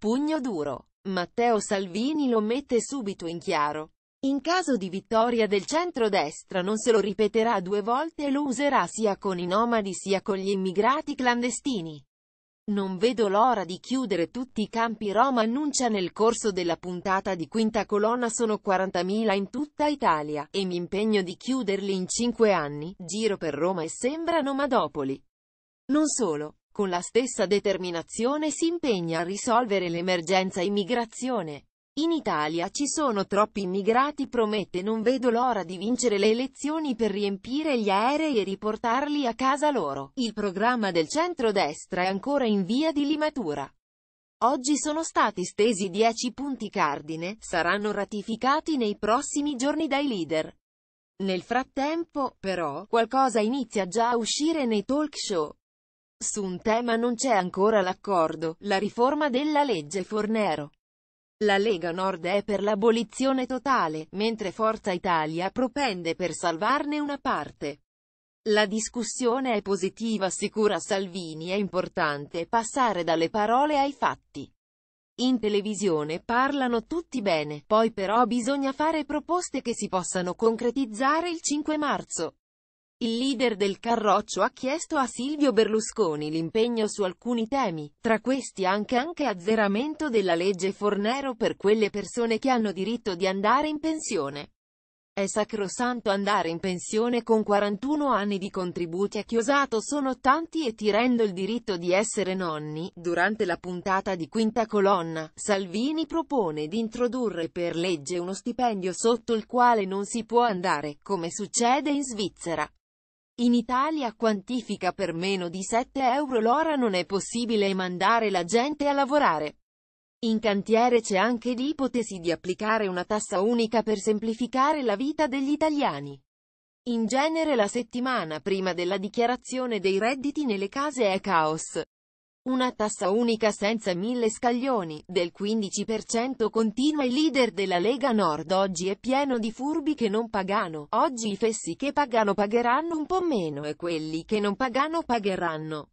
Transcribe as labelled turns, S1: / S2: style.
S1: Pugno duro. Matteo Salvini lo mette subito in chiaro. In caso di vittoria del centrodestra non se lo ripeterà due volte e lo userà sia con i nomadi sia con gli immigrati clandestini. Non vedo l'ora di chiudere tutti i campi Roma annuncia nel corso della puntata di quinta colonna sono 40.000 in tutta Italia, e mi impegno di chiuderli in 5 anni, giro per Roma e sembrano Madopoli. Non solo con la stessa determinazione si impegna a risolvere l'emergenza immigrazione. In Italia ci sono troppi immigrati promette non vedo l'ora di vincere le elezioni per riempire gli aerei e riportarli a casa loro. Il programma del centrodestra è ancora in via di limatura. Oggi sono stati stesi 10 punti cardine, saranno ratificati nei prossimi giorni dai leader. Nel frattempo, però, qualcosa inizia già a uscire nei talk show. Su un tema non c'è ancora l'accordo, la riforma della legge Fornero. La Lega Nord è per l'abolizione totale, mentre Forza Italia propende per salvarne una parte. La discussione è positiva assicura Salvini è importante passare dalle parole ai fatti. In televisione parlano tutti bene, poi però bisogna fare proposte che si possano concretizzare il 5 marzo. Il leader del Carroccio ha chiesto a Silvio Berlusconi l'impegno su alcuni temi, tra questi anche anche azzeramento della legge Fornero per quelle persone che hanno diritto di andare in pensione. È sacrosanto andare in pensione con 41 anni di contributi a chi osato sono tanti e ti rendo il diritto di essere nonni. Durante la puntata di Quinta Colonna, Salvini propone di introdurre per legge uno stipendio sotto il quale non si può andare, come succede in Svizzera. In Italia quantifica per meno di 7 euro l'ora non è possibile mandare la gente a lavorare. In cantiere c'è anche l'ipotesi di applicare una tassa unica per semplificare la vita degli italiani. In genere la settimana prima della dichiarazione dei redditi nelle case è caos. Una tassa unica senza mille scaglioni, del 15% continua il leader della Lega Nord oggi è pieno di furbi che non pagano, oggi i fessi che pagano pagheranno un po' meno e quelli che non pagano pagheranno.